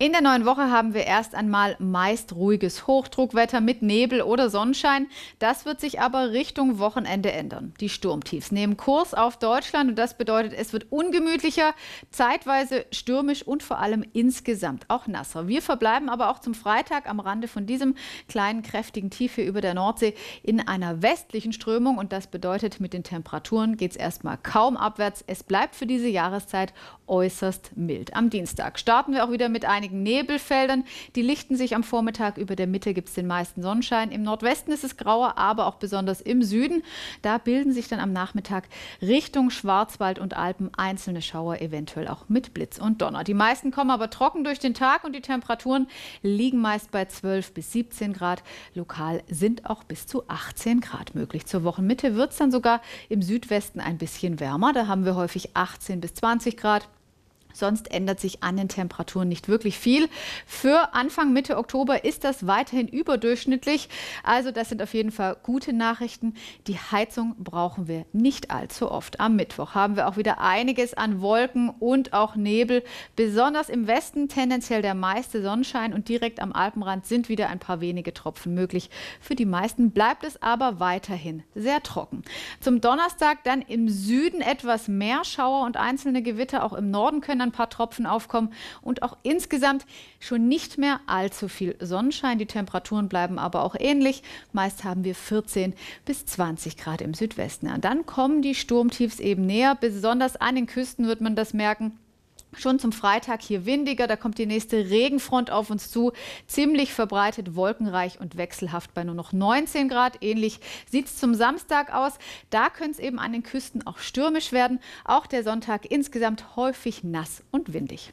In der neuen Woche haben wir erst einmal meist ruhiges Hochdruckwetter mit Nebel oder Sonnenschein. Das wird sich aber Richtung Wochenende ändern. Die Sturmtiefs nehmen Kurs auf Deutschland und das bedeutet, es wird ungemütlicher, zeitweise stürmisch und vor allem insgesamt auch nasser. Wir verbleiben aber auch zum Freitag am Rande von diesem kleinen kräftigen Tief hier über der Nordsee in einer westlichen Strömung und das bedeutet, mit den Temperaturen geht es erstmal kaum abwärts. Es bleibt für diese Jahreszeit äußerst mild. Am Dienstag starten wir auch wieder mit einigen einigen Nebelfeldern. Die lichten sich am Vormittag. Über der Mitte gibt es den meisten Sonnenschein. Im Nordwesten ist es grauer, aber auch besonders im Süden. Da bilden sich dann am Nachmittag Richtung Schwarzwald und Alpen einzelne Schauer, eventuell auch mit Blitz und Donner. Die meisten kommen aber trocken durch den Tag und die Temperaturen liegen meist bei 12 bis 17 Grad. Lokal sind auch bis zu 18 Grad möglich. Zur Wochenmitte wird es dann sogar im Südwesten ein bisschen wärmer. Da haben wir häufig 18 bis 20 Grad. Sonst ändert sich an den Temperaturen nicht wirklich viel. Für Anfang, Mitte Oktober ist das weiterhin überdurchschnittlich. Also das sind auf jeden Fall gute Nachrichten. Die Heizung brauchen wir nicht allzu oft. Am Mittwoch haben wir auch wieder einiges an Wolken und auch Nebel. Besonders im Westen tendenziell der meiste Sonnenschein und direkt am Alpenrand sind wieder ein paar wenige Tropfen möglich. Für die meisten bleibt es aber weiterhin sehr trocken. Zum Donnerstag dann im Süden etwas mehr Schauer und einzelne Gewitter. Auch im Norden können dann ein paar Tropfen aufkommen und auch insgesamt schon nicht mehr allzu viel Sonnenschein. Die Temperaturen bleiben aber auch ähnlich. Meist haben wir 14 bis 20 Grad im Südwesten. Und dann kommen die Sturmtiefs eben näher. Besonders an den Küsten wird man das merken. Schon zum Freitag hier windiger, da kommt die nächste Regenfront auf uns zu. Ziemlich verbreitet, wolkenreich und wechselhaft bei nur noch 19 Grad. Ähnlich sieht es zum Samstag aus. Da können es eben an den Küsten auch stürmisch werden. Auch der Sonntag insgesamt häufig nass und windig.